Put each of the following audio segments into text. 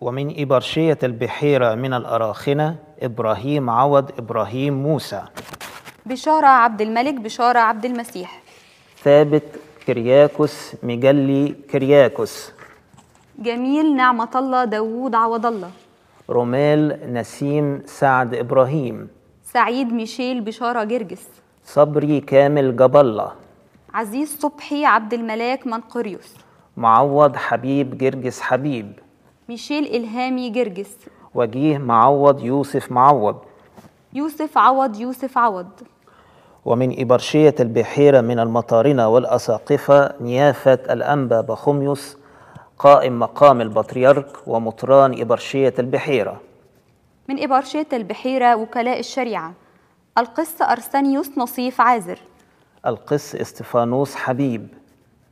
ومن إبرشية البحيرة من الأراخنة إبراهيم عوض إبراهيم موسى بشارة عبد الملك بشارة عبد المسيح ثابت كرياكوس مجلي كرياكوس جميل نعمة الله داوود عوض الله رومال نسيم سعد إبراهيم سعيد ميشيل بشارة جرجس صبري كامل جبلة عزيز صبحي عبد الملاك منقريوس معوض حبيب جرجس حبيب ميشيل إلهامي جرجس وجيه معوض يوسف معوض يوسف عوض يوسف عوض ومن إبرشية البحيرة من المطارنة والأساقفة نيافة الأنبا بخوميوس قائم مقام البطريرك ومطران إبرشية البحيرة من إبرشية البحيرة وكلاء الشريعة القس أرسانيوس نصيف عازر القس استفانوس حبيب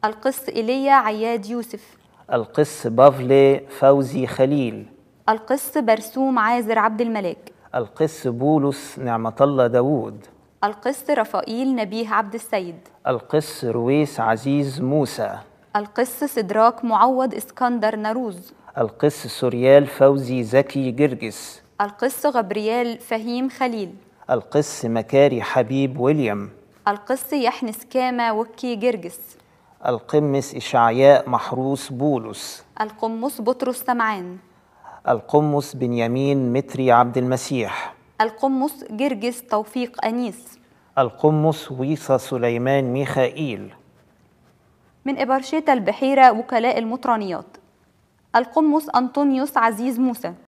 القس إيليا عياد يوسف القس بافلي فوزي خليل القس برسوم عازر عبد الملاك القس بولس نعمة الله داوود القس رفائيل نبيه عبد السيد القس رويس عزيز موسى القس سدراك معوض اسكندر ناروز القس سوريال فوزي زكي جرجس القس غبريال فهيم خليل القس مكاري حبيب ويليام القس يحنس كاما وكي جرجس القمس إشعياء محروس بولس القمص بطرس سمعان القمص بنيامين متري عبد المسيح القمص جرجس توفيق أنيس القمص ويصا سليمان ميخائيل من إبرشيتا البحيرة وكلاء المطرانيات القمص أنطونيوس عزيز موسى